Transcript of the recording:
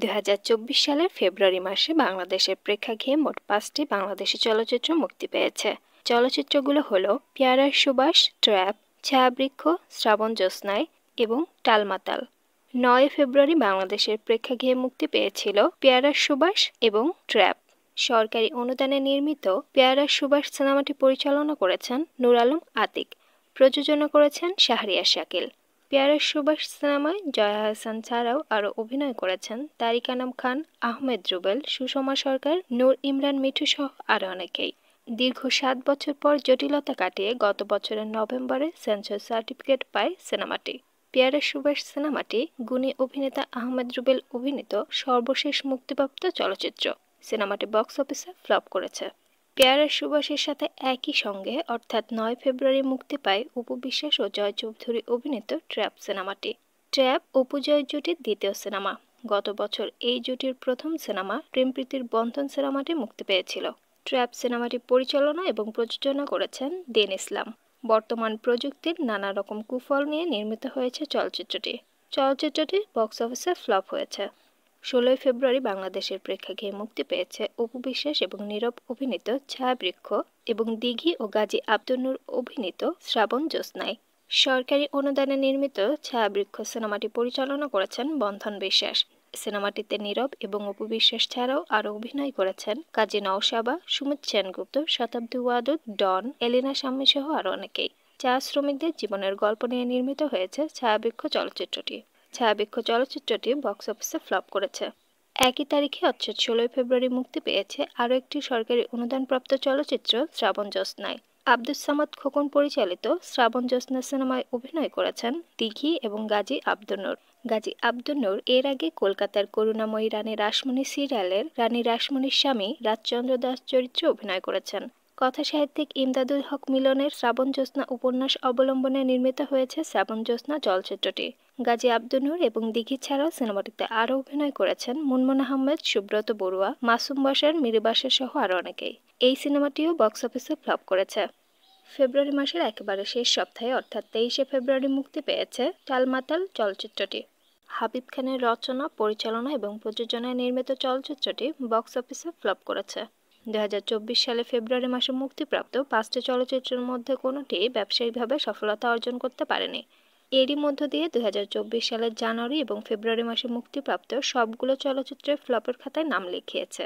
দুই সালের ফেব্রুয়ারি মাসে বাংলাদেশের প্রেক্ষাগৃহে মোট পাঁচটি বাংলাদেশি চলচ্চিত্র মুক্তি পেয়েছে চলচ্চিত্রগুলো হল পেয়ারার সুবাস ট্র্যাপ ছায়াবৃক্ষ শ্রাবণ জ্যোৎস্নায় এবং টালমাতাল নয় ফেব্রুয়ারি বাংলাদেশের প্রেক্ষাগৃহে মুক্তি পেয়েছিল পেয়ারার সুবাস এবং ট্র্যাপ সরকারি অনুদানে নির্মিত পেয়ারার সুবাস সিনেমাটি পরিচালনা করেছেন নুর আলম আতিক প্রযোজনা করেছেন শাহরিয়া শাকিল পেয়ারা সুবাস সিনেমায় জয়া হাসান ছাড়াও আরও অভিনয় করেছেন তারিকানাম আনাম খান আহমেদ রুবেল সুষমা সরকার নূর ইমরান মিঠু সহ আরও অনেকেই দীর্ঘ সাত বছর পর জটিলতা কাটিয়ে গত বছরের নভেম্বরে সেন্সর সার্টিফিকেট পায় সিনেমাটি পেয়ারা সুবাস সিনেমাটি গুণী অভিনেতা আহমেদ রুবেল অভিনীত সর্বশেষ মুক্তিপ্রাপ্ত চলচ্চিত্র সিনেমাটি বক্স অফিসে ফ্লপ করেছে পেয়ারা সুবাসের সাথে একই সঙ্গে অর্থাৎ নয় ফেব্রুয়ারি মুক্তি পায় অপু বিশ্বাস ও জয় চৌধুরী অভিনীত ট্র্যাপ সিনেমাটি ট্র্যাপ অপু জয় জুটির দ্বিতীয় সিনেমা গত বছর এই জুটির প্রথম সিনেমা প্রেমপ্রীতির বন্ধন সিনেমাটি মুক্তি পেয়েছিল ট্র্যাপ সিনেমাটি পরিচালনা এবং প্রযোজনা করেছেন দেন ইসলাম বর্তমান প্রযুক্তির নানা রকম কুফল নিয়ে নির্মিত হয়েছে চলচ্চিত্রটি চলচ্চিত্রটি বক্স অফিসে ফ্লপ হয়েছে ষোলোই ফেব্রুয়ারি বাংলাদেশের প্রেক্ষাগৃহে মুক্তি পেয়েছে অপু বিশ্বাস এবং নীরব অভিনীত ছায়াবৃক্ষ এবং দিঘি ও গাজী আব্দুল অভিনীত শ্রাবণ জ্যোৎস্নাই সরকারি অনুদানে নির্মিত ছায়াবৃক্ষ সিনেমাটি পরিচালনা করেছেন বন্ধন বিশ্বাস সিনেমাটিতে নীরব এবং অপু বিশ্বাস ছাড়াও আরও অভিনয় করেছেন কাজী নওশাবা সুমিত সেনগুপ্ত শতাব্দী ওয়াদুদ ডন এলিনা সাম্মি সহ আরও অনেকেই চা শ্রমিকদের জীবনের গল্প নিয়ে নির্মিত হয়েছে ছায়াবৃক্ষ চলচ্চিত্রটি ছায়াবৃক্ষ আচ্ছা, চলচ্চিত্রটি বক্স অফিসে ফ্লপ করেছে একই তারিখে অর্থাৎ ষোলোই ফেব্রুয়ারি মুক্তি পেয়েছে আরও একটি সরকারি অনুদানপ্রাপ্ত চলচ্চিত্র শ্রাবণ জ্যোৎস্নায় আব্দুল সামাদ খোকন পরিচালিত শ্রাবণ জ্যোৎস্না সিনেমায় অভিনয় করেছেন দিঘি এবং গাজী আব্দুনুর গাজী আব্দুনুর এর আগে কলকাতার করুণাময়ী রানী রাসমণি সিরিয়ালের রানী রাসমণির স্বামী রাজচন্দ্র দাস চরিত্রে অভিনয় করেছেন কথাসাহিত্যিক ইমদাদুল হক মিলনের শ্রাবণ জ্যোৎস্না উপন্যাস অবলম্বনে নির্মিত হয়েছে শ্রাবণ জ্যোৎস্না চলচ্চিত্রটি গাজী আব্দুনুর এবং দিঘি ছাড়াও সিনেমাটিতে আরও অভিনয় করেছেন মুনমুন আহমেদ সুব্রত বড়ুয়া মাসুম বাসার মিরিবাসের সহ আরও অনেকেই এই সিনেমাটিও বক্স অফিসে ফ্লপ করেছে ফেব্রুয়ারি মাসের একেবারে শেষ সপ্তাহে অর্থাৎ তেইশে ফেব্রুয়ারি মুক্তি পেয়েছে টালমাতাল চলচ্চিত্রটি হাবিব খানের রচনা পরিচালনা এবং প্রযোজনায় নির্মিত চলচ্চিত্রটি বক্স অফিসে ফ্লপ করেছে দু সালে ফেব্রুয়ারি মাসে মুক্তিপ্রাপ্ত পাঁচটি চলচ্চিত্রের মধ্যে কোনোটি ব্যবসায়িকভাবে সফলতা অর্জন করতে পারেনি এরই মধ্য দিয়ে দু সালের জানুয়ারি এবং ফেব্রুয়ারি মাসে মুক্তিপ্রাপ্ত সবগুলো চলচ্চিত্রে ফ্লপের খাতায় নাম লিখিয়েছে